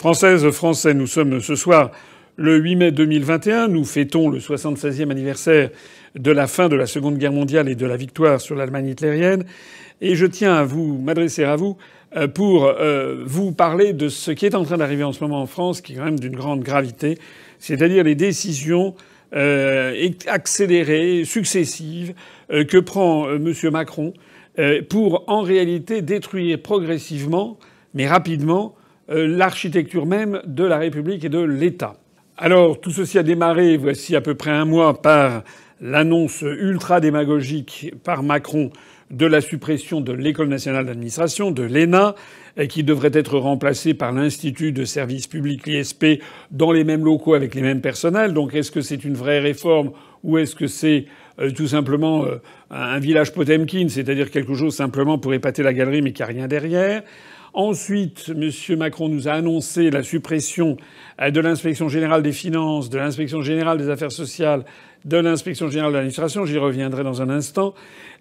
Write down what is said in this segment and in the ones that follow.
Françaises, Français, nous sommes ce soir le 8 mai 2021. Nous fêtons le 76e anniversaire de la fin de la Seconde Guerre mondiale et de la victoire sur l'Allemagne hitlérienne. Et je tiens à vous m'adresser à vous euh, pour euh, vous parler de ce qui est en train d'arriver en ce moment en France, qui est quand même d'une grande gravité, c'est-à-dire les décisions euh, accélérées, successives, que prend M. Macron pour en réalité détruire progressivement, mais rapidement, euh, l'architecture même de la République et de l'État. Alors tout ceci a démarré, voici à peu près un mois, par l'annonce ultra démagogique par Macron de la suppression de l'École nationale d'administration, de l'ENA, qui devrait être remplacée par l'Institut de services publics, l'ISP, dans les mêmes locaux avec les mêmes personnels. Donc est-ce que c'est une vraie réforme ou est-ce que c'est euh, tout simplement euh, un village Potemkin, c'est-à-dire quelque chose simplement pour épater la galerie mais qui a rien derrière Ensuite, M. Macron nous a annoncé la suppression euh, de l'inspection générale des finances, de l'inspection générale des affaires sociales, de l'inspection générale de l'administration. J'y reviendrai dans un instant.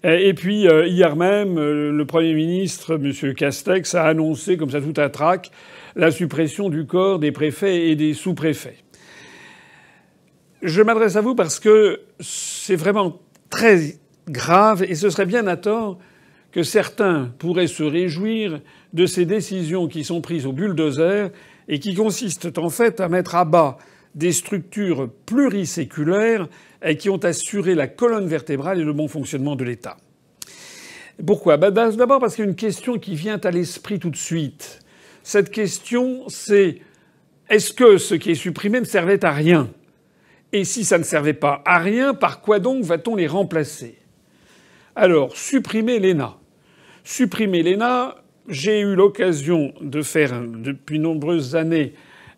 Euh, et puis, euh, hier même, le Premier ministre, M. Castex, a annoncé, comme ça tout à trac, la suppression du corps des préfets et des sous-préfets. Je m'adresse à vous parce que c'est vraiment très grave et ce serait bien à tort que certains pourraient se réjouir de ces décisions qui sont prises au bulldozer et qui consistent en fait à mettre à bas des structures pluriséculaires qui ont assuré la colonne vertébrale et le bon fonctionnement de l'État. Pourquoi ben, D'abord parce qu'il y a une question qui vient à l'esprit tout de suite. Cette question, c'est est-ce que ce qui est supprimé ne servait à rien Et si ça ne servait pas à rien, par quoi donc va-t-on les remplacer Alors, supprimer l'ENA. Supprimer l'ENA, j'ai eu l'occasion de faire depuis nombreuses années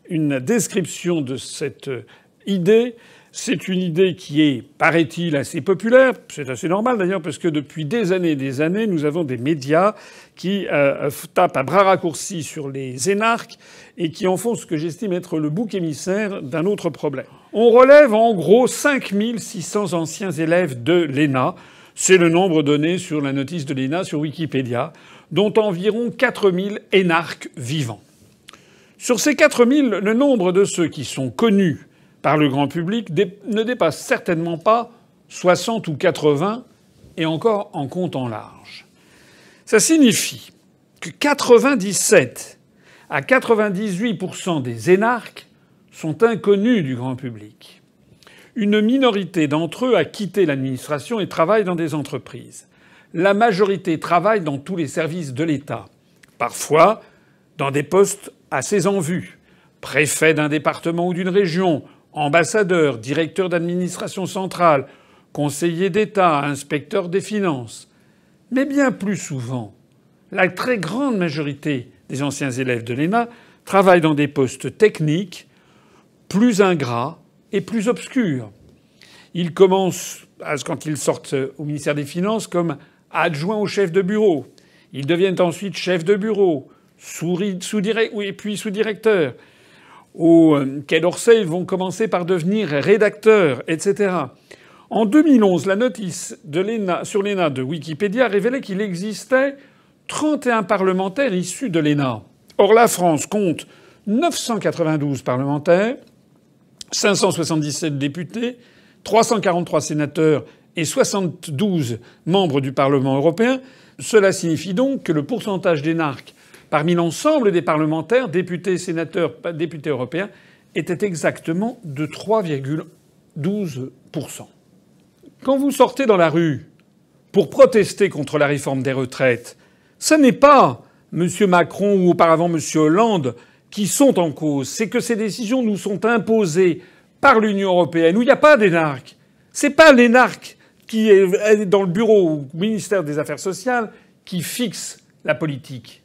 une description de cette euh, idée. C'est une idée qui est, paraît-il, assez populaire. C'est assez normal d'ailleurs, parce que depuis des années et des années, nous avons des médias qui euh, euh, tapent à bras raccourcis sur les énarques et qui en font ce que j'estime être le bouc émissaire d'un autre problème. On relève en gros 5600 anciens élèves de l'ENA c'est le nombre donné sur la notice de l'INA sur Wikipédia, dont environ 4000 énarques vivants. Sur ces 4000, le nombre de ceux qui sont connus par le grand public ne dépasse certainement pas 60 ou 80, et encore en compte en large. Ça signifie que 97 à 98% des énarques sont inconnus du grand public. Une minorité d'entre eux a quitté l'administration et travaille dans des entreprises. La majorité travaille dans tous les services de l'État, parfois dans des postes assez en vue, préfet d'un département ou d'une région, ambassadeur, directeur d'administration centrale, conseiller d'État, inspecteur des finances. Mais bien plus souvent, la très grande majorité des anciens élèves de l'ENA travaillent dans des postes techniques plus ingrats, et plus obscur. Il commence, quand ils sortent au ministère des Finances, comme adjoint au chef de bureau. Ils deviennent ensuite chef de bureau, sous-directeur, puis sous-directeur. Au euh, Quai d'Orsay, ils vont commencer par devenir rédacteurs, etc. En 2011, la notice de sur l'ENA de Wikipédia révélait qu'il existait 31 parlementaires issus de l'ENA. Or, la France compte 992 parlementaires, 577 députés, 343 sénateurs et 72 membres du Parlement européen. Cela signifie donc que le pourcentage d'énarques parmi l'ensemble des parlementaires, députés, sénateurs, députés européens, était exactement de 3,12%. Quand vous sortez dans la rue pour protester contre la réforme des retraites, ce n'est pas M. Macron ou auparavant M. Hollande qui sont en cause, c'est que ces décisions nous sont imposées par l'Union européenne, où il n'y a pas d'énarque. C'est pas l'énarque qui est dans le bureau ou ministère des Affaires sociales qui fixe la politique.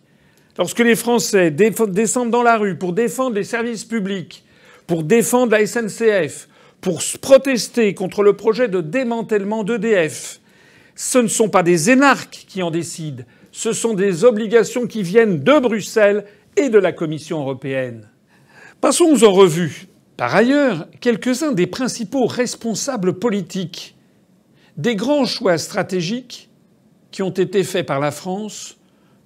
Lorsque les Français descendent dans la rue pour défendre les services publics, pour défendre la SNCF, pour protester contre le projet de démantèlement d'EDF, ce ne sont pas des énarques qui en décident, ce sont des obligations qui viennent de Bruxelles et de la Commission européenne. Passons en revue, par ailleurs, quelques-uns des principaux responsables politiques des grands choix stratégiques qui ont été faits par la France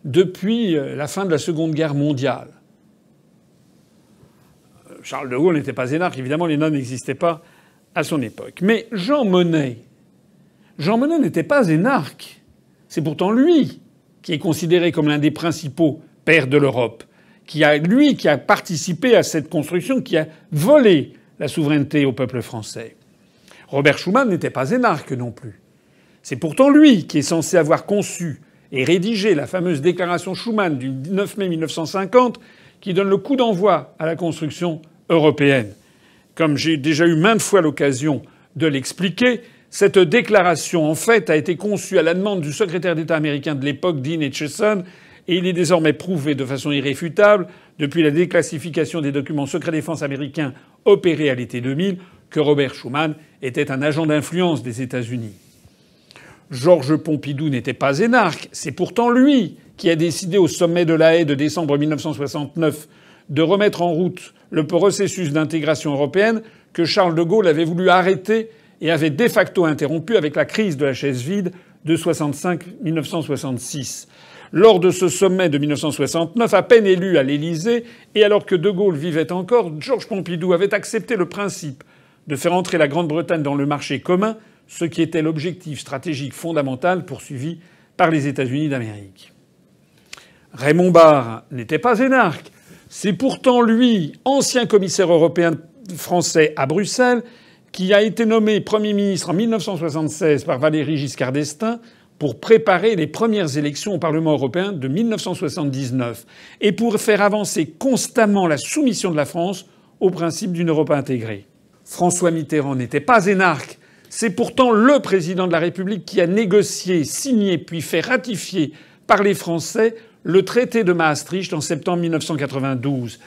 depuis euh, la fin de la Seconde Guerre mondiale. Euh, Charles de Gaulle n'était pas énarque, évidemment, les nains n'existaient pas à son époque. Mais Jean Monnet, Jean Monnet n'était pas énarque. C'est pourtant lui qui est considéré comme l'un des principaux pères de l'Europe qui a, lui, qui a participé à cette construction, qui a volé la souveraineté au peuple français. Robert Schuman n'était pas énarque non plus. C'est pourtant lui qui est censé avoir conçu et rédigé la fameuse déclaration Schuman du 9 mai 1950 qui donne le coup d'envoi à la construction européenne. Comme j'ai déjà eu maintes fois l'occasion de l'expliquer, cette déclaration, en fait, a été conçue à la demande du secrétaire d'État américain de l'époque, Dean Acheson, et il est désormais prouvé de façon irréfutable, depuis la déclassification des documents secrets défense américains opérés à l'été 2000, que Robert Schuman était un agent d'influence des États-Unis. Georges Pompidou n'était pas énarque. C'est pourtant lui qui a décidé au sommet de la haie de décembre 1969 de remettre en route le processus d'intégration européenne que Charles de Gaulle avait voulu arrêter et avait de facto interrompu avec la crise de la chaise vide de 1965-1966 lors de ce sommet de 1969, à peine élu à l'Élysée, et alors que De Gaulle vivait encore, Georges Pompidou avait accepté le principe de faire entrer la Grande-Bretagne dans le marché commun, ce qui était l'objectif stratégique fondamental poursuivi par les États-Unis d'Amérique. Raymond Barr n'était pas énarque. C'est pourtant lui, ancien commissaire européen français à Bruxelles, qui a été nommé Premier ministre en 1976 par Valéry Giscard d'Estaing, pour préparer les premières élections au Parlement européen de 1979 et pour faire avancer constamment la soumission de la France au principe d'une Europe intégrée. François Mitterrand n'était pas énarque. C'est pourtant le président de la République qui a négocié, signé puis fait ratifier par les Français le traité de Maastricht en septembre 1992.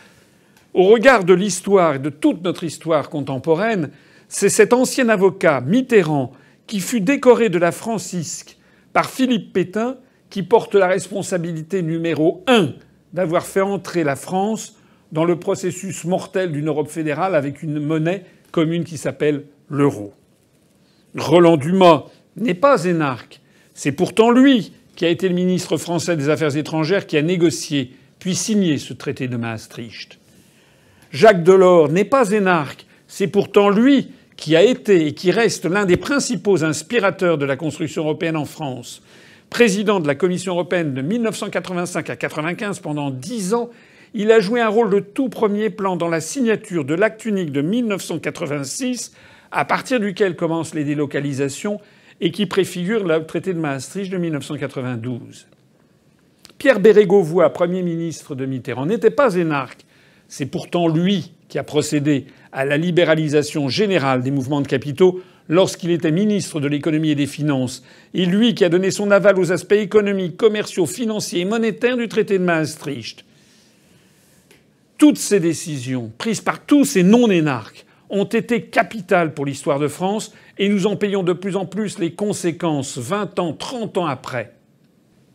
Au regard de l'histoire et de toute notre histoire contemporaine, c'est cet ancien avocat, Mitterrand, qui fut décoré de la Francisque par Philippe Pétain, qui porte la responsabilité numéro un d'avoir fait entrer la France dans le processus mortel d'une Europe fédérale avec une monnaie commune qui s'appelle l'euro. Roland Dumas n'est pas énarque. C'est pourtant lui qui a été le ministre français des Affaires étrangères qui a négocié puis signé ce traité de Maastricht. Jacques Delors n'est pas énarque. C'est pourtant lui qui a été et qui reste l'un des principaux inspirateurs de la construction européenne en France, président de la Commission européenne de 1985 à 1995 pendant dix ans, il a joué un rôle de tout premier plan dans la signature de l'acte unique de 1986, à partir duquel commencent les délocalisations et qui préfigure le traité de Maastricht de 1992. Pierre Bérégovoy, Premier ministre de Mitterrand, n'était pas énarque, c'est pourtant lui qui a procédé à la libéralisation générale des mouvements de capitaux lorsqu'il était ministre de l'économie et des finances, et lui qui a donné son aval aux aspects économiques, commerciaux, financiers et monétaires du traité de Maastricht. Toutes ces décisions, prises par tous ces non-énarques, ont été capitales pour l'histoire de France, et nous en payons de plus en plus les conséquences 20 ans, 30 ans après.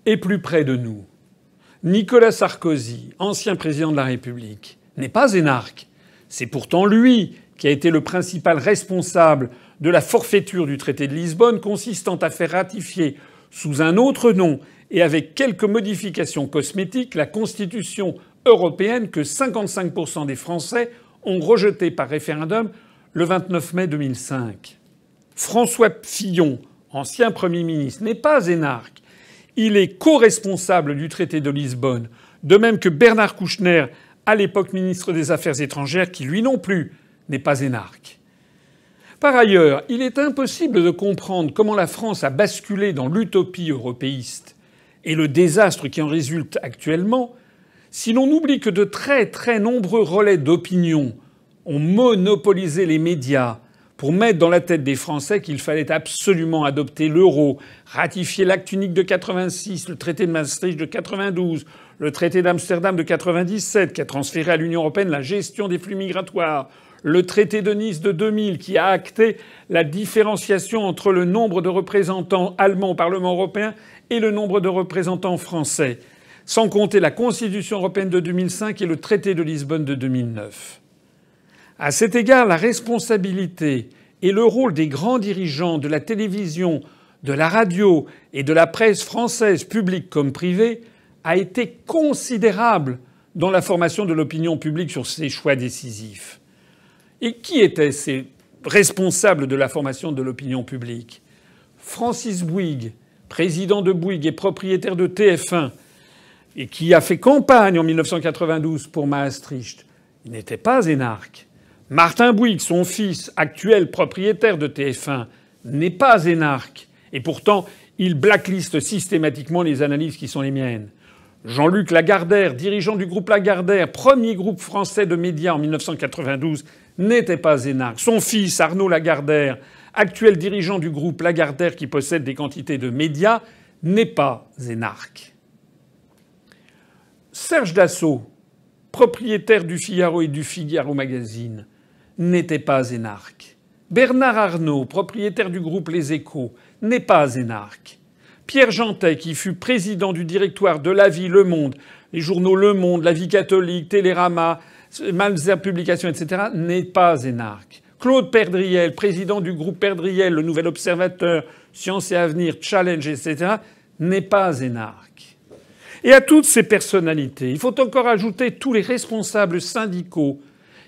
Et plus près de nous, Nicolas Sarkozy, ancien président de la République, n'est pas énarque. C'est pourtant lui qui a été le principal responsable de la forfaiture du traité de Lisbonne consistant à faire ratifier sous un autre nom et avec quelques modifications cosmétiques la constitution européenne que 55% des Français ont rejetée par référendum le 29 mai 2005. François Fillon, ancien Premier ministre, n'est pas énarque. Il est co-responsable du traité de Lisbonne, de même que Bernard Kouchner, à l'époque ministre des Affaires étrangères, qui lui non plus n'est pas énarque. Par ailleurs, il est impossible de comprendre comment la France a basculé dans l'utopie européiste et le désastre qui en résulte actuellement si l'on oublie que de très très nombreux relais d'opinion ont monopolisé les médias, pour mettre dans la tête des Français qu'il fallait absolument adopter l'euro, ratifier l'acte unique de 86, le traité de Maastricht de 92, le traité d'Amsterdam de 97 qui a transféré à l'Union européenne la gestion des flux migratoires, le traité de Nice de 2000 qui a acté la différenciation entre le nombre de représentants allemands au Parlement européen et le nombre de représentants français, sans compter la Constitution européenne de 2005 et le traité de Lisbonne de 2009. À cet égard, la responsabilité et le rôle des grands dirigeants de la télévision, de la radio et de la presse française, publique comme privée, a été considérable dans la formation de l'opinion publique sur ces choix décisifs. Et qui étaient ces responsables de la formation de l'opinion publique Francis Bouygues, président de Bouygues et propriétaire de TF1, et qui a fait campagne en 1992 pour Maastricht, il n'était pas énarque. Martin Bouygues, son fils, actuel propriétaire de TF1, n'est pas énarque. Et pourtant, il blackliste systématiquement les analyses qui sont les miennes. Jean-Luc Lagardère, dirigeant du groupe Lagardère, premier groupe français de médias en 1992, n'était pas énarque. Son fils, Arnaud Lagardère, actuel dirigeant du groupe Lagardère qui possède des quantités de médias, n'est pas énarque. Serge Dassault, propriétaire du Figaro et du Figaro Magazine, n'était pas énarque. Bernard Arnault, propriétaire du groupe Les Échos, n'est pas énarque. Pierre Jantet, qui fut président du directoire de La Vie, Le Monde, les journaux Le Monde, La Vie catholique, Télérama, Malzer Publications, etc., n'est pas énarque. Claude Perdriel, président du groupe Perdriel, le Nouvel Observateur, Science et Avenir, Challenge, etc., n'est pas énarque. Et à toutes ces personnalités, il faut encore ajouter tous les responsables syndicaux,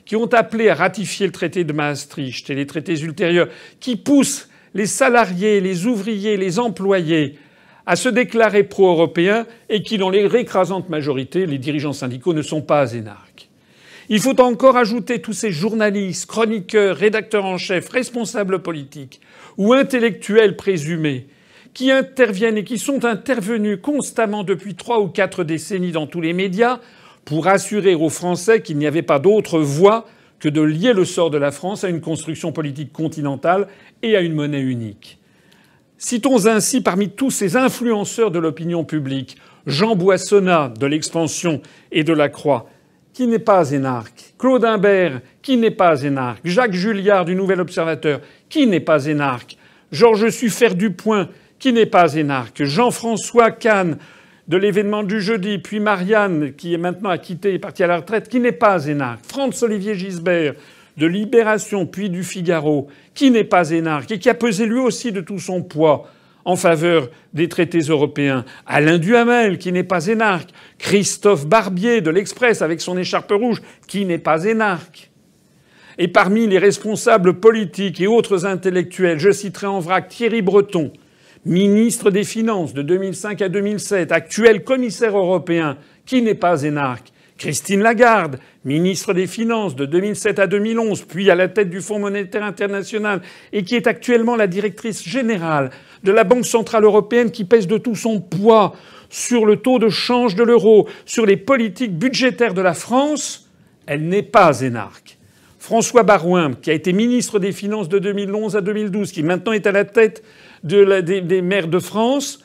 qui ont appelé à ratifier le traité de Maastricht et les traités ultérieurs, qui poussent les salariés, les ouvriers, les employés à se déclarer pro-européens et qui, dans les récrasantes majorités, les dirigeants syndicaux ne sont pas énarques. Il faut encore ajouter tous ces journalistes, chroniqueurs, rédacteurs en chef, responsables politiques ou intellectuels présumés qui interviennent et qui sont intervenus constamment depuis trois ou quatre décennies dans tous les médias pour assurer aux Français qu'il n'y avait pas d'autre voie que de lier le sort de la France à une construction politique continentale et à une monnaie unique. Citons ainsi parmi tous ces influenceurs de l'opinion publique Jean Boissonnat de l'Expansion et de la Croix, qui n'est pas énarque, Claude Imbert, qui n'est pas énarque, Jacques Julliard du Nouvel Observateur, qui n'est pas énarque, Georges Suffert point qui n'est pas énarque, Jean-François Kahn de l'événement du jeudi, puis Marianne, qui est maintenant acquittée et partie à la retraite, qui n'est pas énarque, Franz-Olivier Gisbert, de Libération, puis du Figaro, qui n'est pas énarque et qui a pesé lui aussi de tout son poids en faveur des traités européens. Alain Duhamel, qui n'est pas énarque. Christophe Barbier de l'Express, avec son écharpe rouge, qui n'est pas énarque. Et parmi les responsables politiques et autres intellectuels, je citerai en vrac Thierry Breton, ministre des Finances de 2005 à 2007, actuel commissaire européen qui n'est pas énarque, Christine Lagarde, ministre des Finances de 2007 à 2011, puis à la tête du Fonds monétaire international et qui est actuellement la directrice générale de la Banque centrale européenne qui pèse de tout son poids sur le taux de change de l'euro, sur les politiques budgétaires de la France, elle n'est pas énarque. François Barouin, qui a été ministre des Finances de 2011 à 2012, qui maintenant est à la tête des, maires de France,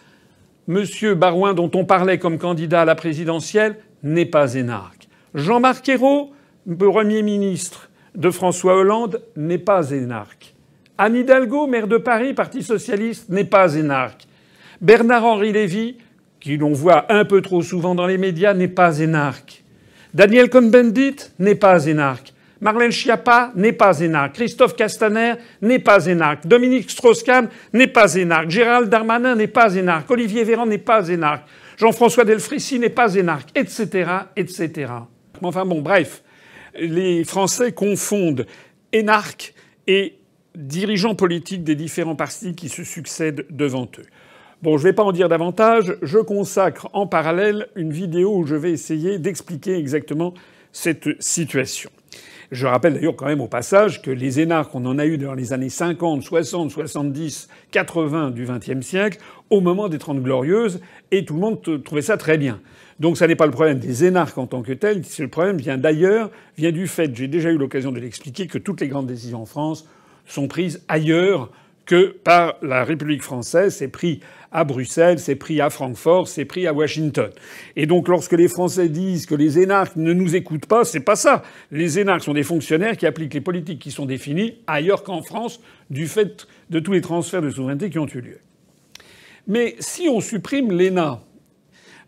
Monsieur Barouin, dont on parlait comme candidat à la présidentielle, n'est pas énarque. Jean-Marc Ayrault, Premier ministre de François Hollande, n'est pas énarque. Anne Hidalgo, maire de Paris, Parti socialiste, n'est pas énarque. Bernard-Henri Lévy, qui l'on voit un peu trop souvent dans les médias, n'est pas énarque. Daniel Cohn-Bendit n'est pas énarque. Marlène Schiappa n'est pas énarque. Christophe Castaner n'est pas énarque. Dominique Strauss-Kahn n'est pas énarque. Gérald Darmanin n'est pas énarque. Olivier Véran n'est pas énarque. Jean-François Delfrécy n'est pas énarque, etc., etc. Enfin bon, bref, les Français confondent énarque et dirigeants politiques des différents partis qui se succèdent devant eux. Bon, je ne vais pas en dire davantage. Je consacre en parallèle une vidéo où je vais essayer d'expliquer exactement cette situation. Je rappelle d'ailleurs quand même au passage que les énarques, on en a eu dans les années 50, 60, 70, 80 du XXe siècle, au moment des Trente Glorieuses, et tout le monde trouvait ça très bien. Donc ça n'est pas le problème des énarques en tant que tels, le problème vient d'ailleurs, vient du fait, j'ai déjà eu l'occasion de l'expliquer, que toutes les grandes décisions en France sont prises ailleurs que par la République française, c'est pris à Bruxelles, c'est pris à Francfort, c'est pris à Washington. Et donc lorsque les Français disent que les énarques ne nous écoutent pas, c'est pas ça. Les énarques sont des fonctionnaires qui appliquent les politiques qui sont définies ailleurs qu'en France du fait de tous les transferts de souveraineté qui ont eu lieu. Mais si on supprime l'ENA,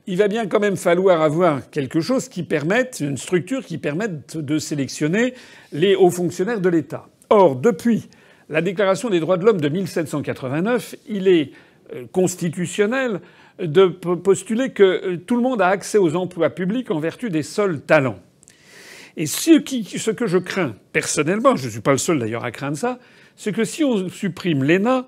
il va bien quand même falloir avoir quelque chose qui permette, une structure qui permette de sélectionner les hauts fonctionnaires de l'État. Or, depuis la Déclaration des droits de l'homme de 1789, il est euh, constitutionnel de postuler que euh, tout le monde a accès aux emplois publics en vertu des seuls talents. Et ce, que je crains personnellement, je ne suis pas le seul d'ailleurs à craindre ça, c'est que si on supprime l'ENA,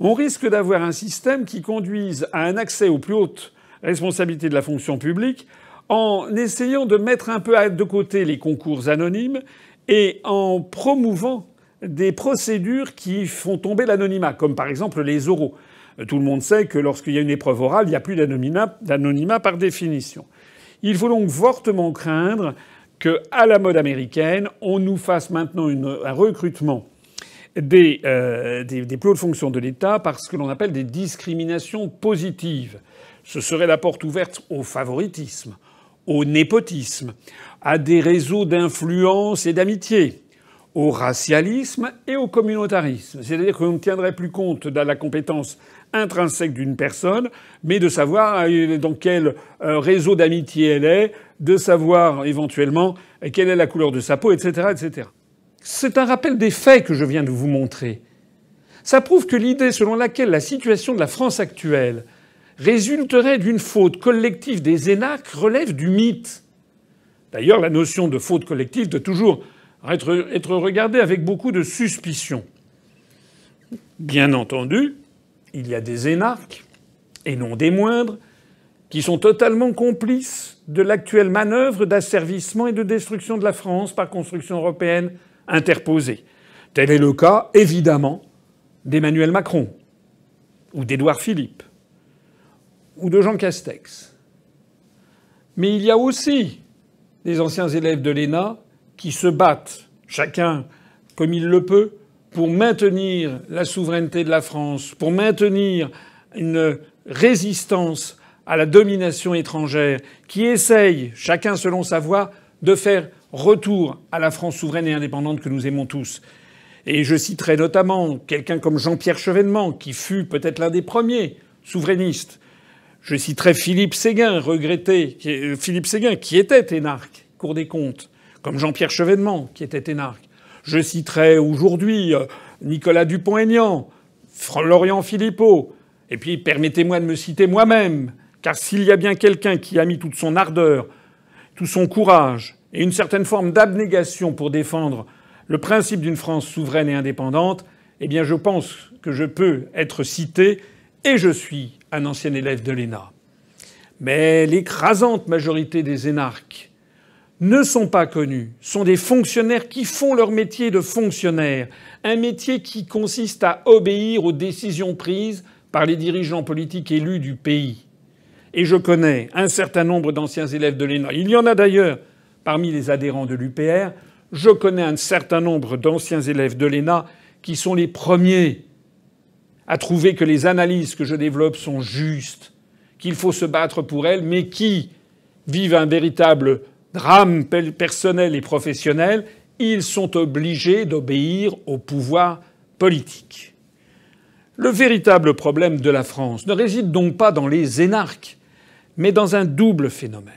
on risque d'avoir un système qui conduise à un accès aux plus hautes responsabilités de la fonction publique en essayant de mettre un peu de côté les concours anonymes et en promouvant des procédures qui font tomber l'anonymat, comme par exemple les oraux. Euh, tout le monde sait que lorsqu'il y a une épreuve orale, il n'y a plus d'anonymat par définition. Il faut donc fortement craindre qu'à la mode américaine, on nous fasse maintenant un recrutement des, euh, des, des plus hautes fonctions de l'État par ce que l'on appelle des discriminations positives. Ce serait la porte ouverte au favoritisme, au népotisme, à des réseaux d'influence et d'amitié, au racialisme et au communautarisme. C'est-à-dire qu'on ne tiendrait plus compte de la compétence intrinsèque d'une personne, mais de savoir euh, dans quel euh, réseau d'amitié elle est, de savoir éventuellement euh, quelle est la couleur de sa peau, etc., etc. C'est un rappel des faits que je viens de vous montrer. Ça prouve que l'idée selon laquelle la situation de la France actuelle résulterait d'une faute collective des énarques relève du mythe. D'ailleurs, la notion de faute collective doit toujours être, regardée avec beaucoup de suspicion. Bien entendu, il y a des énarques, et non des moindres, qui sont totalement complices de l'actuelle manœuvre d'asservissement et de destruction de la France par construction européenne interposée. Tel est le cas, évidemment, d'Emmanuel Macron, ou d'Édouard Philippe, ou de Jean Castex. Mais il y a aussi des anciens élèves de l'ENA qui se battent, chacun comme il le peut, pour maintenir la souveraineté de la France, pour maintenir une résistance à la domination étrangère, qui essaye, chacun selon sa voix, de faire retour à la France souveraine et indépendante que nous aimons tous. Et je citerai notamment quelqu'un comme Jean-Pierre Chevènement, qui fut peut-être l'un des premiers souverainistes. Je citerai Philippe Séguin, regretté, euh, Philippe Séguin, qui était énarque, cours des comptes, comme Jean-Pierre Chevènement, qui était énarque. Je citerai aujourd'hui euh, Nicolas Dupont-Aignan, Florian Philippot. Et puis permettez-moi de me citer moi-même, car s'il y a bien quelqu'un qui a mis toute son ardeur, tout son courage et une certaine forme d'abnégation pour défendre le principe d'une France souveraine et indépendante, eh bien je pense que je peux être cité, et je suis un ancien élève de l'ENA. Mais l'écrasante majorité des énarques ne sont pas connus, sont des fonctionnaires qui font leur métier de fonctionnaire, un métier qui consiste à obéir aux décisions prises par les dirigeants politiques élus du pays. Et je connais un certain nombre d'anciens élèves de l'ENA. Il y en a d'ailleurs parmi les adhérents de l'UPR. Je connais un certain nombre d'anciens élèves de l'ENA qui sont les premiers à trouver que les analyses que je développe sont justes, qu'il faut se battre pour elles, mais qui vivent un véritable drames personnels et professionnels, ils sont obligés d'obéir au pouvoir politique. Le véritable problème de la France ne réside donc pas dans les énarques, mais dans un double phénomène.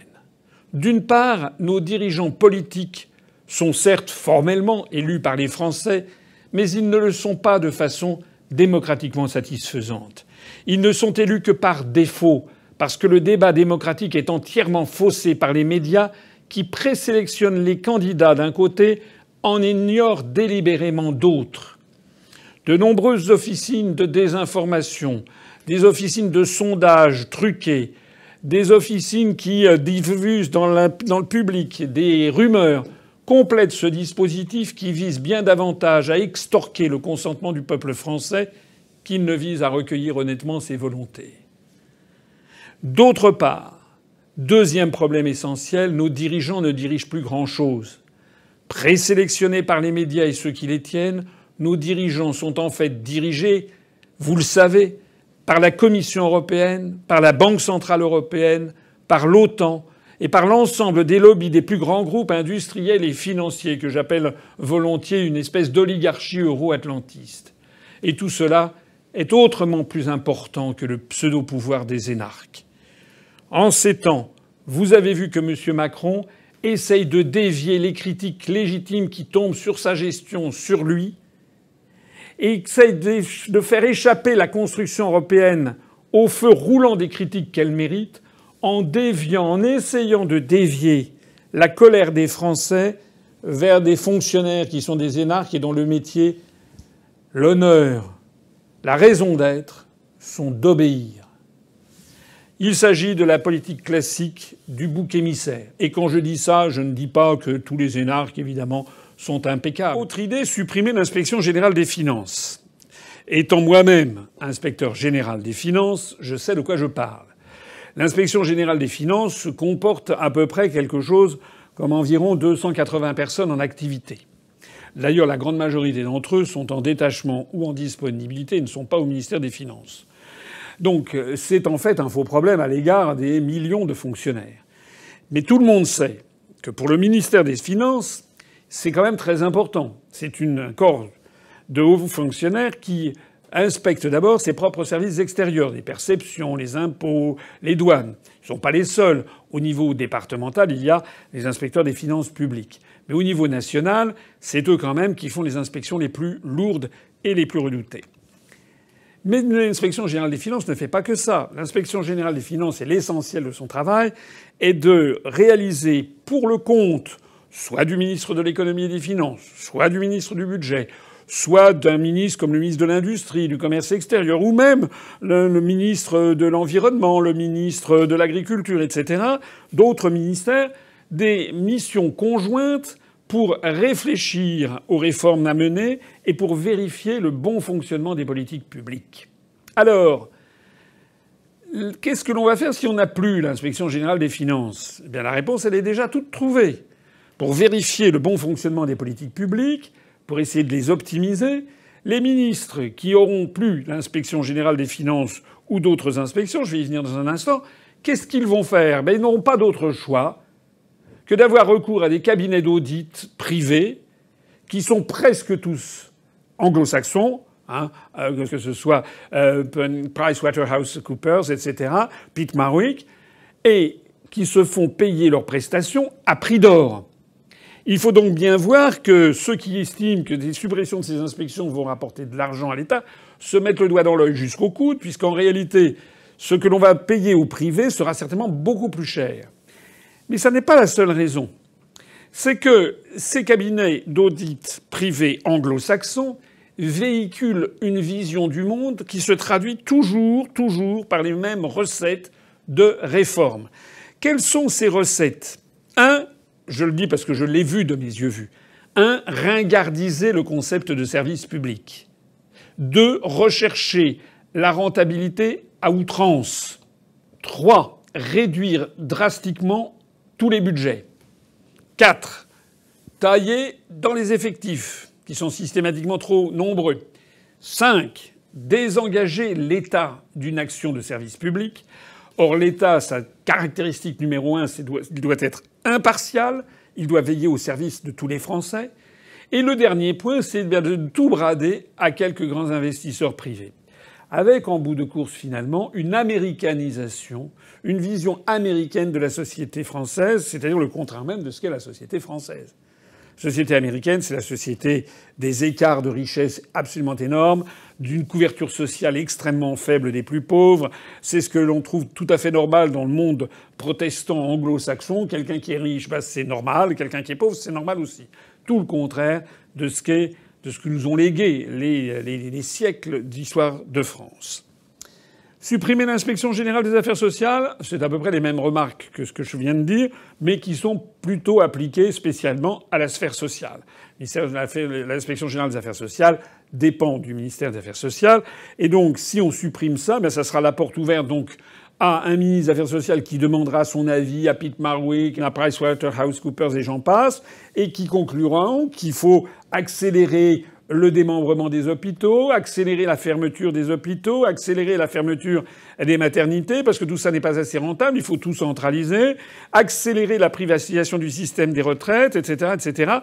D'une part, nos dirigeants politiques sont certes formellement élus par les Français, mais ils ne le sont pas de façon démocratiquement satisfaisante. Ils ne sont élus que par défaut, parce que le débat démocratique est entièrement faussé par les médias qui présélectionne les candidats d'un côté en ignore délibérément d'autres. De nombreuses officines de désinformation, des officines de sondage truquées, des officines qui euh, diffusent dans, dans le public des rumeurs complètent ce dispositif qui vise bien davantage à extorquer le consentement du peuple français qu'il ne vise à recueillir honnêtement ses volontés. D'autre part, Deuxième problème essentiel, nos dirigeants ne dirigent plus grand-chose. Présélectionnés par les médias et ceux qui les tiennent, nos dirigeants sont en fait dirigés, vous le savez, par la Commission européenne, par la Banque centrale européenne, par l'OTAN et par l'ensemble des lobbies des plus grands groupes industriels et financiers que j'appelle volontiers une espèce d'oligarchie euro-atlantiste. Et tout cela est autrement plus important que le pseudo-pouvoir des énarques. En ces temps, vous avez vu que M. Macron essaye de dévier les critiques légitimes qui tombent sur sa gestion, sur lui, et essaye de faire échapper la construction européenne au feu roulant des critiques qu'elle mérite, en déviant, en essayant de dévier la colère des Français vers des fonctionnaires qui sont des énarques et dont le métier, l'honneur, la raison d'être sont d'obéir. Il s'agit de la politique classique du bouc émissaire. Et quand je dis ça, je ne dis pas que tous les énarques, évidemment, sont impeccables. Autre idée, supprimer l'inspection générale des finances. Étant moi-même inspecteur général des finances, je sais de quoi je parle. L'inspection générale des finances comporte à peu près quelque chose comme environ 280 personnes en activité. D'ailleurs, la grande majorité d'entre eux sont en détachement ou en disponibilité et ne sont pas au ministère des Finances. Donc euh, c'est en fait un faux problème à l'égard des millions de fonctionnaires. Mais tout le monde sait que pour le ministère des Finances, c'est quand même très important. C'est une corde de hauts fonctionnaires qui inspectent d'abord ses propres services extérieurs, les perceptions, les impôts, les douanes. Ils ne sont pas les seuls. Au niveau départemental, il y a les inspecteurs des finances publiques. Mais au niveau national, c'est eux quand même qui font les inspections les plus lourdes et les plus redoutées. Mais l'inspection générale des finances ne fait pas que ça. L'inspection générale des finances et l'essentiel de son travail est de réaliser pour le compte soit du ministre de l'économie et des finances, soit du ministre du budget, soit d'un ministre comme le ministre de l'Industrie, du Commerce extérieur, ou même le, ministre de l'Environnement, le ministre de l'Agriculture, etc., d'autres ministères, des missions conjointes pour réfléchir aux réformes à mener et pour vérifier le bon fonctionnement des politiques publiques. Alors, qu'est-ce que l'on va faire si on n'a plus l'inspection générale des finances Eh bien, la réponse, elle est déjà toute trouvée. Pour vérifier le bon fonctionnement des politiques publiques, pour essayer de les optimiser, les ministres qui auront plus l'inspection générale des finances ou d'autres inspections, je vais y venir dans un instant, qu'est-ce qu'ils vont faire ben, Ils n'auront pas d'autre choix que d'avoir recours à des cabinets d'audit privés qui sont presque tous anglo-saxons, hein, euh, que ce soit euh, PricewaterhouseCoopers, etc., Pete Marwick, et qui se font payer leurs prestations à prix d'or. Il faut donc bien voir que ceux qui estiment que des suppressions de ces inspections vont rapporter de l'argent à l'État se mettent le doigt dans l'œil jusqu'au coude, puisqu'en réalité, ce que l'on va payer au privé sera certainement beaucoup plus cher. Mais ça n'est pas la seule raison. C'est que ces cabinets d'audit privés anglo-saxons véhiculent une vision du monde qui se traduit toujours, toujours par les mêmes recettes de réforme. Quelles sont ces recettes Un, je le dis parce que je l'ai vu de mes yeux vus. Un, ringardiser le concept de service public. Deux, rechercher la rentabilité à outrance. Trois, réduire drastiquement tous les budgets. 4. Tailler dans les effectifs, qui sont systématiquement trop nombreux. 5. Désengager l'État d'une action de service public. Or, l'État, sa caractéristique numéro un, c'est qu'il doit être impartial, il doit veiller au service de tous les Français. Et le dernier point, c'est de tout brader à quelques grands investisseurs privés avec en bout de course finalement une américanisation, une vision américaine de la société française, c'est-à-dire le contraire même de ce qu'est la société française. société américaine, c'est la société des écarts de richesse absolument énormes, d'une couverture sociale extrêmement faible des plus pauvres. C'est ce que l'on trouve tout à fait normal dans le monde protestant anglo-saxon. Quelqu'un qui est riche, bah, c'est normal. Quelqu'un qui est pauvre, c'est normal aussi. Tout le contraire de ce qu'est de ce que nous ont légué les, siècles d'histoire de France. Supprimer l'inspection générale des affaires sociales, c'est à peu près les mêmes remarques que ce que je viens de dire, mais qui sont plutôt appliquées spécialement à la sphère sociale. L'inspection générale des affaires sociales dépend du ministère des Affaires sociales, et donc si on supprime ça, ben, ça sera la porte ouverte donc à ah, un ministre des Affaires sociales qui demandera son avis à Pete Marwick, à PricewaterhouseCoopers et j'en passe, et qui concluront qu'il faut accélérer le démembrement des hôpitaux, accélérer la fermeture des hôpitaux, accélérer la fermeture des maternités, parce que tout ça n'est pas assez rentable, il faut tout centraliser, accélérer la privatisation du système des retraites, etc., etc.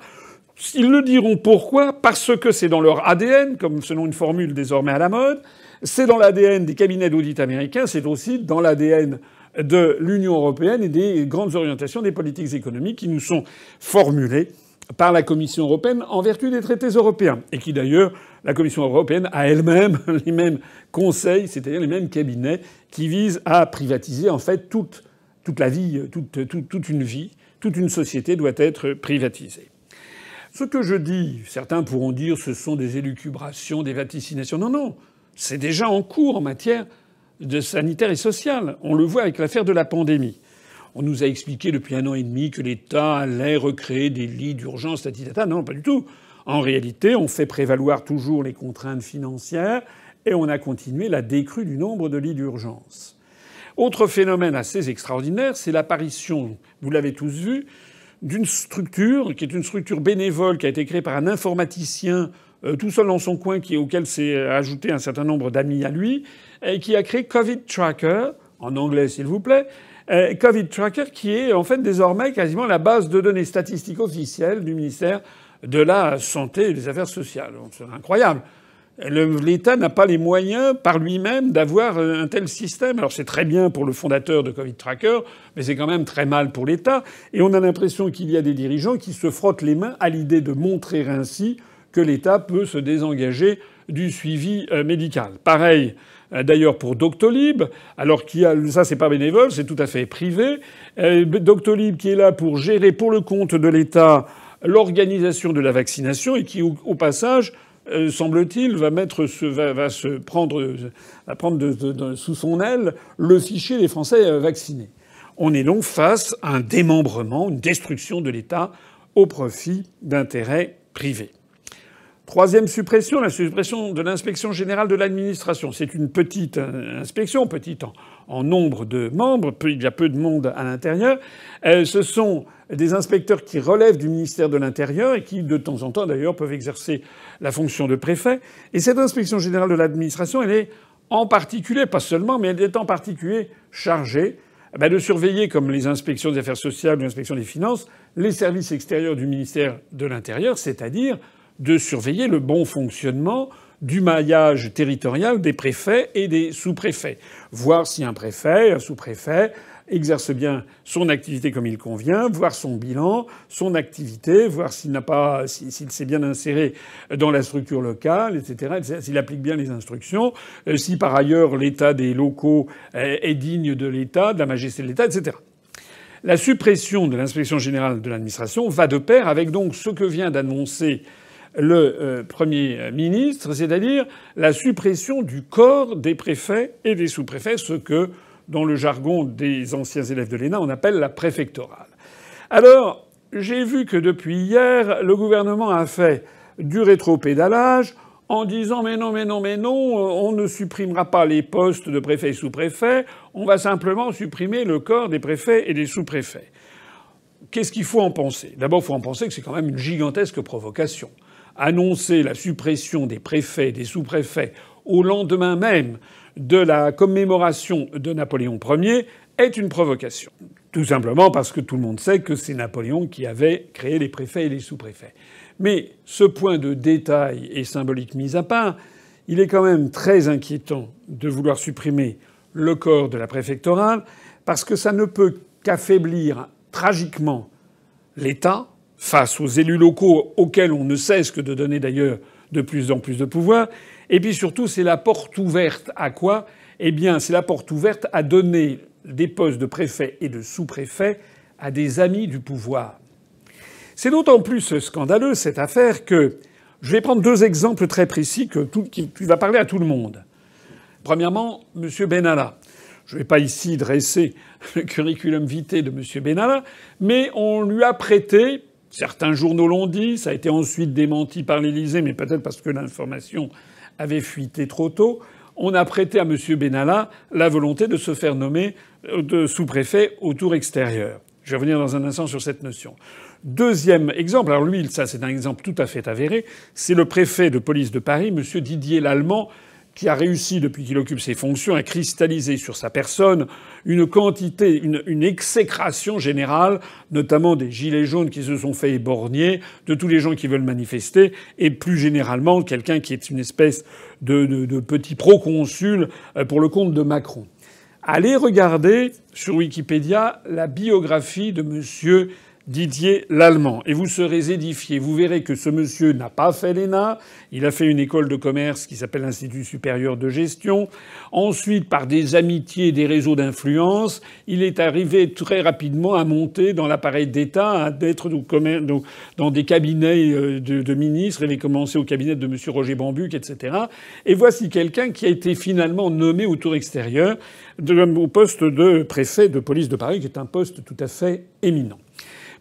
Ils le diront pourquoi Parce que c'est dans leur ADN, comme selon une formule désormais à la mode, c'est dans l'ADN des cabinets d'audit américains, c'est aussi dans l'ADN de l'Union européenne et des grandes orientations des politiques économiques qui nous sont formulées par la Commission européenne en vertu des traités européens et qui d'ailleurs la Commission européenne a elle-même les mêmes conseils, c'est-à-dire les mêmes cabinets qui visent à privatiser en fait toute, toute la vie, toute, une vie, toute une société doit être privatisée. Ce que je dis, certains pourront dire ce sont des élucubrations, des vaticinations. Non, non, c'est déjà en cours en matière de sanitaire et sociale. On le voit avec l'affaire de la pandémie. On nous a expliqué depuis un an et demi que l'État allait recréer des lits d'urgence, etc. Non, pas du tout. En réalité, on fait prévaloir toujours les contraintes financières et on a continué la décrue du nombre de lits d'urgence. Autre phénomène assez extraordinaire, c'est l'apparition, vous l'avez tous vu, d'une structure qui est une structure bénévole qui a été créée par un informaticien euh, tout seul dans son coin, qui, auquel s'est ajouté un certain nombre d'amis à lui, et qui a créé Covid Tracker, en anglais s'il vous plaît, euh, Covid Tracker, qui est en fait désormais quasiment la base de données statistiques officielles du ministère de la Santé et des Affaires sociales. C'est incroyable. L'État n'a pas les moyens par lui-même d'avoir euh, un tel système. Alors c'est très bien pour le fondateur de Covid Tracker, mais c'est quand même très mal pour l'État. Et on a l'impression qu'il y a des dirigeants qui se frottent les mains à l'idée de montrer ainsi que l'État peut se désengager du suivi euh, médical. Pareil euh, d'ailleurs pour Doctolib, alors qu'il a ça c'est pas bénévole, c'est tout à fait privé. Euh, Doctolib qui est là pour gérer pour le compte de l'État l'organisation de la vaccination et qui au, passage semble-t-il, va mettre, va... se prendre, prendre sous son aile le fichier des Français vaccinés. On est donc face à un démembrement, une destruction de l'État au profit d'intérêts privés. Troisième suppression, la suppression de l'inspection générale de l'administration. C'est une petite euh, inspection, petite en, nombre de membres, il y a peu de monde à l'intérieur. Euh, ce sont des inspecteurs qui relèvent du ministère de l'Intérieur et qui, de temps en temps d'ailleurs, peuvent exercer la fonction de préfet. Et cette inspection générale de l'administration, elle est en particulier, pas seulement, mais elle est en particulier chargée eh ben, de surveiller, comme les inspections des affaires sociales ou l'inspection des finances, les services extérieurs du ministère de l'Intérieur, c'est-à-dire de surveiller le bon fonctionnement du maillage territorial des préfets et des sous-préfets. Voir si un préfet, un sous-préfet exerce bien son activité comme il convient, voir son bilan, son activité, voir s'il n'a pas, s'il s'est bien inséré dans la structure locale, etc., s'il applique bien les instructions, euh, si par ailleurs l'état des locaux euh, est digne de l'état, de la majesté de l'état, etc. La suppression de l'inspection générale de l'administration va de pair avec donc ce que vient d'annoncer le euh, Premier ministre, c'est-à-dire la suppression du corps des préfets et des sous-préfets, ce que, dans le jargon des anciens élèves de l'ENA, on appelle la préfectorale. Alors, j'ai vu que depuis hier, le gouvernement a fait du rétropédalage en disant mais non, mais non, mais non, on ne supprimera pas les postes de préfets et sous préfets on va simplement supprimer le corps des préfets et des sous-préfets. Qu'est-ce qu'il faut en penser D'abord, il faut en penser que c'est quand même une gigantesque provocation annoncer la suppression des préfets, et des sous-préfets au lendemain même de la commémoration de Napoléon Ier est une provocation. Tout simplement parce que tout le monde sait que c'est Napoléon qui avait créé les préfets et les sous-préfets. Mais ce point de détail et symbolique mis à part, il est quand même très inquiétant de vouloir supprimer le corps de la préfectorale parce que ça ne peut qu'affaiblir tragiquement l'État face aux élus locaux auxquels on ne cesse que de donner d'ailleurs de plus en plus de pouvoir. Et puis surtout, c'est la porte ouverte à quoi Eh bien, c'est la porte ouverte à donner des postes de préfet et de sous-préfet à des amis du pouvoir. C'est d'autant plus scandaleux cette affaire que je vais prendre deux exemples très précis que tout... qui va parler à tout le monde. Premièrement, M. Benalla. Je ne vais pas ici dresser le curriculum vitae de M. Benalla, mais on lui a prêté Certains journaux l'ont dit, ça a été ensuite démenti par l'Élysée, mais peut-être parce que l'information avait fuité trop tôt. On a prêté à M. Benalla la volonté de se faire nommer euh, sous-préfet au tour extérieur. Je vais revenir dans un instant sur cette notion. Deuxième exemple, alors lui, ça c'est un exemple tout à fait avéré, c'est le préfet de police de Paris, M. Didier Lallemand, qui a réussi, depuis qu'il occupe ses fonctions, à cristalliser sur sa personne une quantité, une, exécration générale, notamment des gilets jaunes qui se sont fait éborgner, de tous les gens qui veulent manifester, et plus généralement quelqu'un qui est une espèce de, de, de petit proconsul euh, pour le compte de Macron. Allez regarder sur Wikipédia la biographie de Monsieur Didier Lallemand. Et vous serez édifié. Vous verrez que ce monsieur n'a pas fait l'ENA. Il a fait une école de commerce qui s'appelle l'Institut supérieur de gestion. Ensuite, par des amitiés, et des réseaux d'influence, il est arrivé très rapidement à monter dans l'appareil d'État, à être dans des cabinets euh, de ministres. Il avait commencé au cabinet de M. Roger Bambuc, etc. Et voici quelqu'un qui a été finalement nommé au tour extérieur au poste de préfet de police de Paris, qui est un poste tout à fait éminent.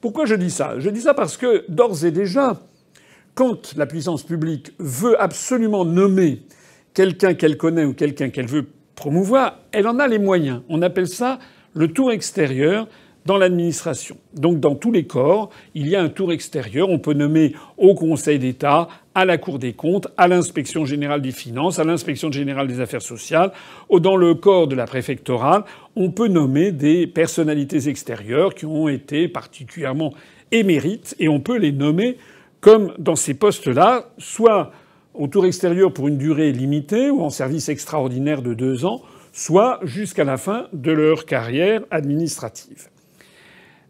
Pourquoi je dis ça Je dis ça parce que d'ores et déjà, quand la puissance publique veut absolument nommer quelqu'un qu'elle connaît ou quelqu'un qu'elle veut promouvoir, elle en a les moyens. On appelle ça le tour extérieur dans l'administration. Donc dans tous les corps, il y a un tour extérieur. On peut nommer au Conseil d'État à la Cour des comptes, à l'inspection générale des finances, à l'inspection générale des affaires sociales, ou dans le corps de la préfectorale, on peut nommer des personnalités extérieures qui ont été particulièrement émérites et on peut les nommer comme dans ces postes-là, soit au tour extérieur pour une durée limitée ou en service extraordinaire de deux ans, soit jusqu'à la fin de leur carrière administrative.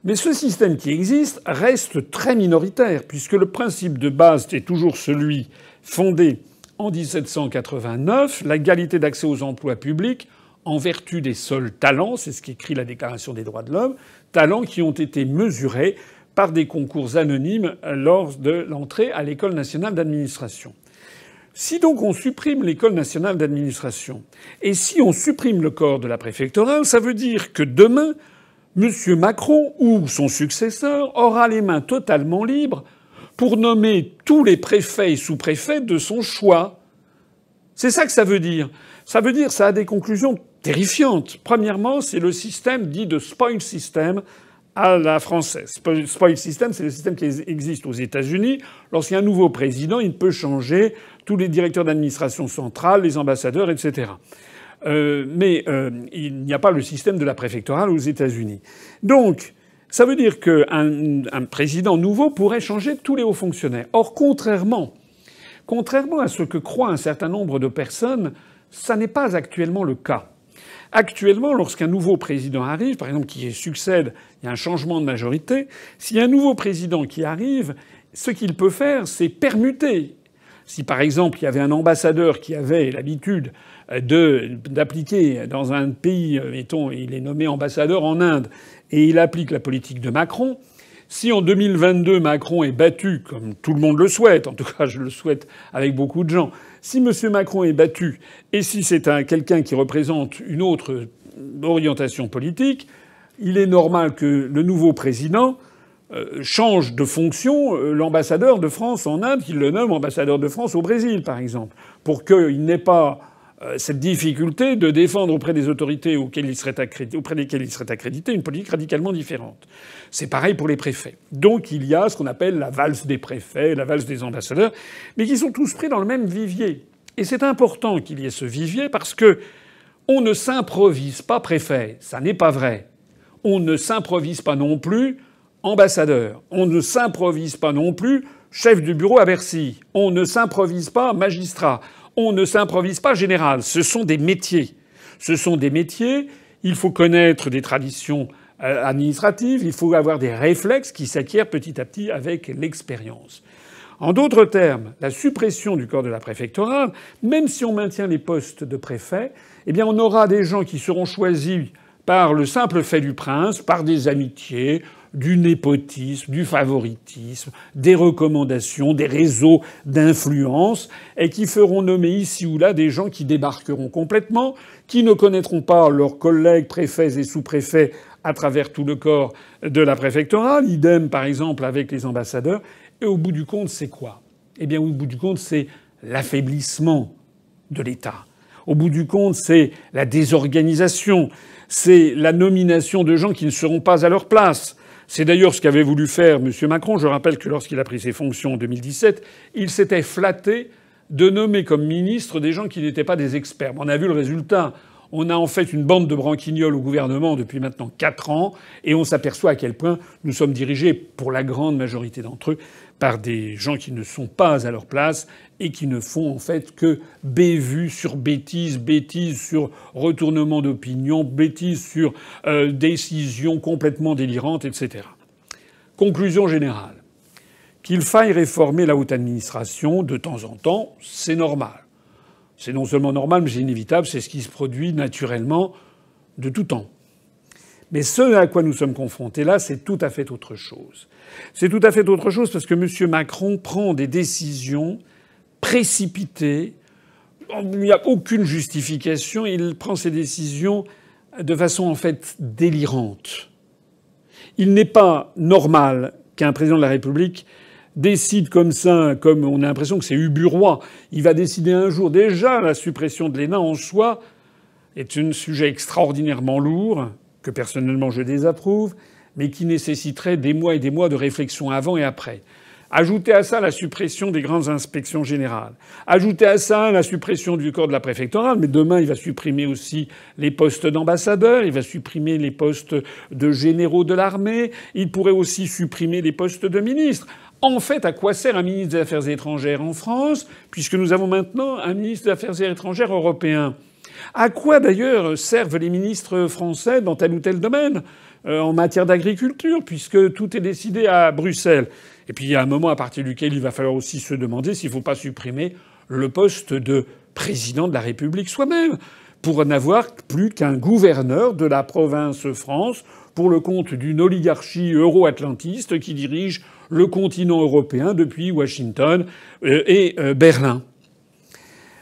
Mais ce système qui existe reste très minoritaire, puisque le principe de base est toujours celui fondé en 1789, l'égalité d'accès aux emplois publics en vertu des seuls talents, c'est ce qu'écrit la Déclaration des droits de l'homme, talents qui ont été mesurés par des concours anonymes lors de l'entrée à l'École nationale d'administration. Si donc on supprime l'École nationale d'administration et si on supprime le corps de la préfectorale, ça veut dire que demain, M. Macron ou son successeur aura les mains totalement libres pour nommer tous les préfets et sous-préfets de son choix. C'est ça que ça veut dire. Ça veut dire ça a des conclusions terrifiantes. Premièrement, c'est le système dit de spoil system à la française. Spoil system, c'est le système qui existe aux États-Unis. Lorsqu'il y a un nouveau président, il peut changer tous les directeurs d'administration centrale, les ambassadeurs, etc. Euh, mais euh, il n'y a pas le système de la préfectorale aux États-Unis. Donc, ça veut dire qu'un un président nouveau pourrait changer tous les hauts fonctionnaires. Or, contrairement, contrairement à ce que croient un certain nombre de personnes, ça n'est pas actuellement le cas. Actuellement, lorsqu'un nouveau président arrive, par exemple qui succède, il y a un changement de majorité, Si un nouveau président qui arrive, ce qu'il peut faire, c'est permuter si par exemple il y avait un ambassadeur qui avait l'habitude euh, d'appliquer dans un pays, euh, mettons, il est nommé ambassadeur en Inde et il applique la politique de Macron, si en 2022 Macron est battu, comme tout le monde le souhaite, en tout cas je le souhaite avec beaucoup de gens, si M. Macron est battu et si c'est quelqu'un qui représente une autre euh, orientation politique, il est normal que le nouveau président euh, change de fonction euh, l'ambassadeur de France en Inde, qu'il le nomme ambassadeur de France au Brésil, par exemple, pour qu'il n'ait pas euh, cette difficulté de défendre auprès des autorités auprès desquelles il serait accrédité une politique radicalement différente. C'est pareil pour les préfets. Donc il y a ce qu'on appelle la valse des préfets, la valse des ambassadeurs, mais qui sont tous pris dans le même vivier. Et c'est important qu'il y ait ce vivier parce que on ne s'improvise pas préfet. Ça n'est pas vrai. On ne s'improvise pas non plus ambassadeur. On ne s'improvise pas non plus chef du bureau à Bercy. On ne s'improvise pas magistrat. On ne s'improvise pas général. Ce sont des métiers. Ce sont des métiers. Il faut connaître des traditions euh, administratives. Il faut avoir des réflexes qui s'acquièrent petit à petit avec l'expérience. En d'autres termes, la suppression du corps de la préfectorale, même si on maintient les postes de préfet, eh bien on aura des gens qui seront choisis par le simple fait du prince, par des amitiés, du népotisme, du favoritisme, des recommandations, des réseaux d'influence, et qui feront nommer ici ou là des gens qui débarqueront complètement, qui ne connaîtront pas leurs collègues préfets et sous-préfets à travers tout le corps de la préfectorale, idem par exemple avec les ambassadeurs, et au bout du compte, c'est quoi Eh bien, au bout du compte, c'est l'affaiblissement de l'État. Au bout du compte, c'est la désorganisation, c'est la nomination de gens qui ne seront pas à leur place, c'est d'ailleurs ce qu'avait voulu faire M. Macron. Je rappelle que lorsqu'il a pris ses fonctions en 2017, il s'était flatté de nommer comme ministre des gens qui n'étaient pas des experts. on a vu le résultat. On a en fait une bande de branquignoles au gouvernement depuis maintenant quatre ans, et on s'aperçoit à quel point nous sommes dirigés, pour la grande majorité d'entre eux, par des gens qui ne sont pas à leur place et qui ne font en fait que bévue sur bêtises, bêtises sur retournement d'opinion, bêtises sur euh, décisions complètement délirantes, etc. Conclusion générale. Qu'il faille réformer la haute administration de temps en temps, c'est normal. C'est non seulement normal, mais c'est inévitable, c'est ce qui se produit naturellement de tout temps. Mais ce à quoi nous sommes confrontés là, c'est tout à fait autre chose. C'est tout à fait autre chose parce que M. Macron prend des décisions précipitées. Il n'y a aucune justification. Il prend ses décisions de façon en fait délirante. Il n'est pas normal qu'un président de la République décide comme ça, comme on a l'impression que c'est uburois. Il va décider un jour. Déjà, la suppression de l'ENA en soi est un sujet extraordinairement lourd que personnellement je désapprouve, mais qui nécessiterait des mois et des mois de réflexion avant et après. Ajoutez à ça la suppression des grandes inspections générales. Ajoutez à ça la suppression du corps de la préfectorale. Mais demain, il va supprimer aussi les postes d'ambassadeurs. Il va supprimer les postes de généraux de l'armée. Il pourrait aussi supprimer les postes de ministres. En fait, à quoi sert un ministre des Affaires étrangères en France, puisque nous avons maintenant un ministre des Affaires étrangères européen à quoi d'ailleurs servent les ministres français dans tel ou tel domaine euh, en matière d'agriculture, puisque tout est décidé à Bruxelles Et puis il y a un moment à partir duquel il va falloir aussi se demander s'il ne faut pas supprimer le poste de président de la République soi-même pour n'avoir plus qu'un gouverneur de la province France pour le compte d'une oligarchie euro-atlantiste qui dirige le continent européen depuis Washington euh, et euh, Berlin.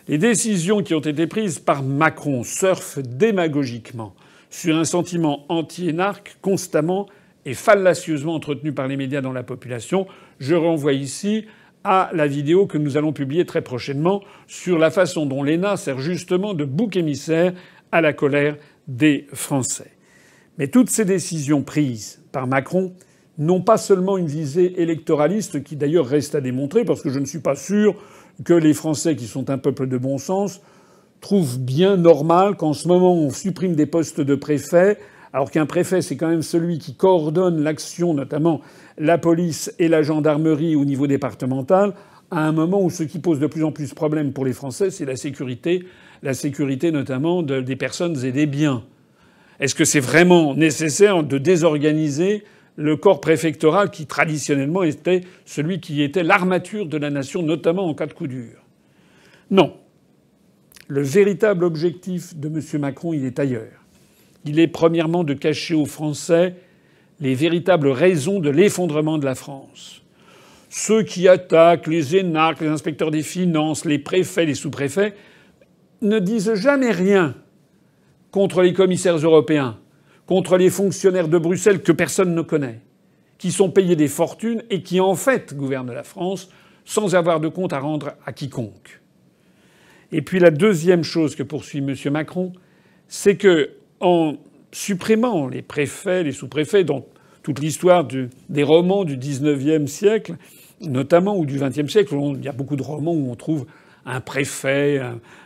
Les décisions qui ont été prises par Macron surfent démagogiquement sur un sentiment anti-énarque constamment et fallacieusement entretenu par les médias dans la population. Je renvoie ici à la vidéo que nous allons publier très prochainement sur la façon dont l'ENA sert justement de bouc émissaire à la colère des Français. Mais toutes ces décisions prises par Macron n'ont pas seulement une visée électoraliste qui d'ailleurs reste à démontrer parce que je ne suis pas sûr que les Français, qui sont un peuple de bon sens, trouvent bien normal qu'en ce moment on supprime des postes de préfet, alors qu'un préfet, c'est quand même celui qui coordonne l'action, notamment la police et la gendarmerie au niveau départemental, à un moment où ce qui pose de plus en plus problème pour les Français, c'est la sécurité, la sécurité notamment des personnes et des biens. Est-ce que c'est vraiment nécessaire de désorganiser le corps préfectoral qui traditionnellement était celui qui était l'armature de la nation, notamment en cas de coup dur. Non. Le véritable objectif de M. Macron, il est ailleurs. Il est premièrement de cacher aux Français les véritables raisons de l'effondrement de la France. Ceux qui attaquent les énarques, les inspecteurs des finances, les préfets, les sous-préfets, ne disent jamais rien contre les commissaires européens contre les fonctionnaires de Bruxelles que personne ne connaît, qui sont payés des fortunes et qui en fait gouvernent la France sans avoir de compte à rendre à quiconque. Et puis la deuxième chose que poursuit M. Macron, c'est que en supprimant les préfets, les sous-préfets dans toute l'histoire des romans du XIXe siècle, notamment, ou du XXe siècle, il y a beaucoup de romans où on trouve un préfet,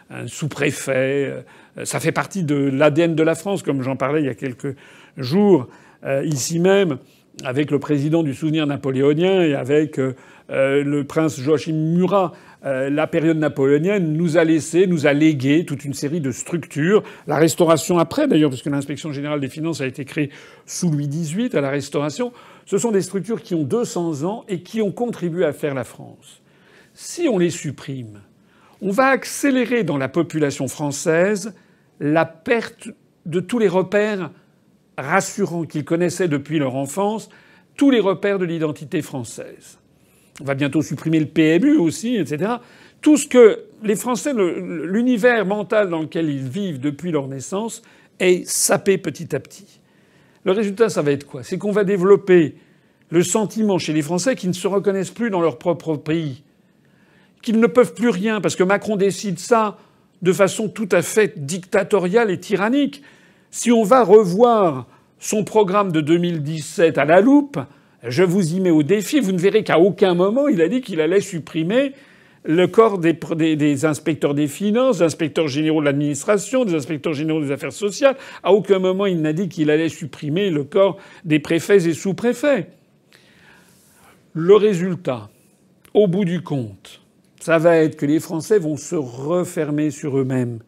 un sous-préfet, euh, euh, ça fait partie de l'ADN de la France, comme j'en parlais il y a quelques jours euh, ici même, avec le président du souvenir napoléonien et avec euh, le prince Joachim Murat. la période napoléonienne nous a laissé, nous a légué toute une série de structures. La restauration après, d'ailleurs, puisque l'inspection générale des finances a été créée sous Louis XVIII à la restauration, ce sont des structures qui ont 200 ans et qui ont contribué à faire la France. Si on les supprime, on va accélérer dans la population française la perte de tous les repères rassurants qu'ils connaissaient depuis leur enfance, tous les repères de l'identité française. On va bientôt supprimer le PMU aussi, etc. Tout ce que les Français, l'univers mental dans lequel ils vivent depuis leur naissance est sapé petit à petit. Le résultat, ça va être quoi C'est qu'on va développer le sentiment chez les Français qu'ils ne se reconnaissent plus dans leur propre pays, qu'ils ne peuvent plus rien parce que Macron décide ça, de façon tout à fait dictatoriale et tyrannique. Si on va revoir son programme de 2017 à la loupe, je vous y mets au défi, vous ne verrez qu'à aucun moment il a dit qu'il allait supprimer le corps des, des, inspecteurs des finances, des inspecteurs généraux de l'administration, des inspecteurs généraux des affaires sociales. À aucun moment il n'a dit qu'il allait supprimer le corps des préfets et sous-préfets. Le résultat, au bout du compte, ça va être que les Français vont se refermer sur eux-mêmes,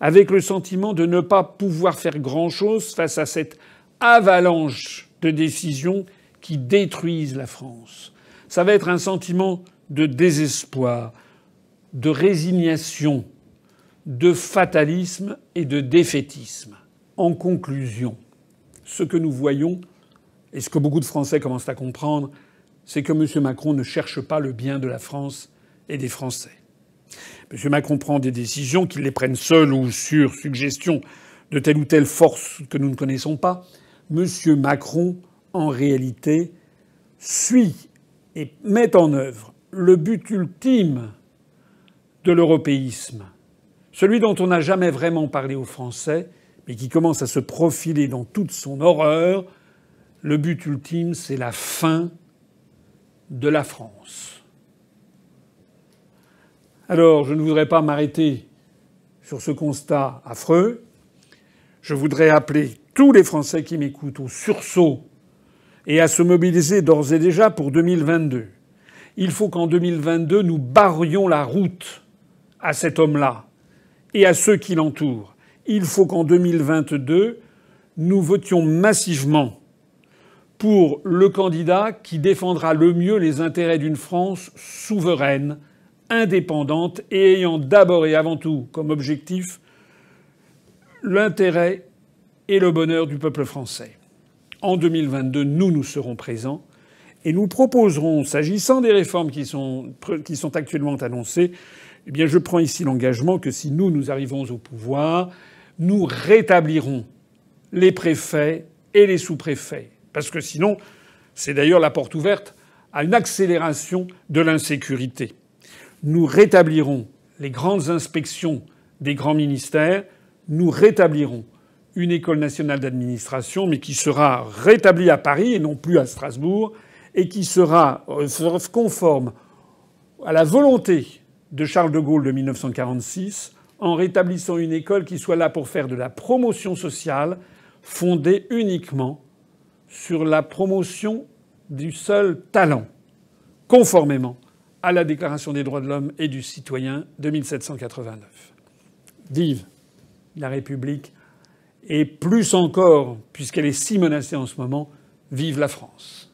avec le sentiment de ne pas pouvoir faire grand-chose face à cette avalanche de décisions qui détruisent la France. Ça va être un sentiment de désespoir, de résignation, de fatalisme et de défaitisme. En conclusion, ce que nous voyons, et ce que beaucoup de Français commencent à comprendre, c'est que M. Macron ne cherche pas le bien de la France, et des Français. M. Macron prend des décisions, qu'il les prenne seul ou sur suggestion de telle ou telle force que nous ne connaissons pas. M. Macron, en réalité, suit et met en œuvre le but ultime de l'européisme, celui dont on n'a jamais vraiment parlé aux Français, mais qui commence à se profiler dans toute son horreur, le but ultime, c'est la fin de la France. Alors, je ne voudrais pas m'arrêter sur ce constat affreux. Je voudrais appeler tous les Français qui m'écoutent au sursaut et à se mobiliser d'ores et déjà pour 2022. Il faut qu'en 2022, nous barrions la route à cet homme-là et à ceux qui l'entourent. Il faut qu'en 2022, nous votions massivement pour le candidat qui défendra le mieux les intérêts d'une France souveraine, indépendante et ayant d'abord et avant tout comme objectif l'intérêt et le bonheur du peuple français. En 2022, nous, nous serons présents et nous proposerons, s'agissant des réformes qui sont, qui sont actuellement annoncées, eh bien, je prends ici l'engagement que si nous, nous arrivons au pouvoir, nous rétablirons les préfets et les sous-préfets. Parce que sinon, c'est d'ailleurs la porte ouverte à une accélération de l'insécurité nous rétablirons les grandes inspections des grands ministères, nous rétablirons une école nationale d'administration, mais qui sera rétablie à Paris et non plus à Strasbourg, et qui sera euh, conforme à la volonté de Charles de Gaulle de 1946 en rétablissant une école qui soit là pour faire de la promotion sociale fondée uniquement sur la promotion du seul talent, conformément à la Déclaration des droits de l'homme et du citoyen de 1789. Vive la République et plus encore, puisqu'elle est si menacée en ce moment, vive la France.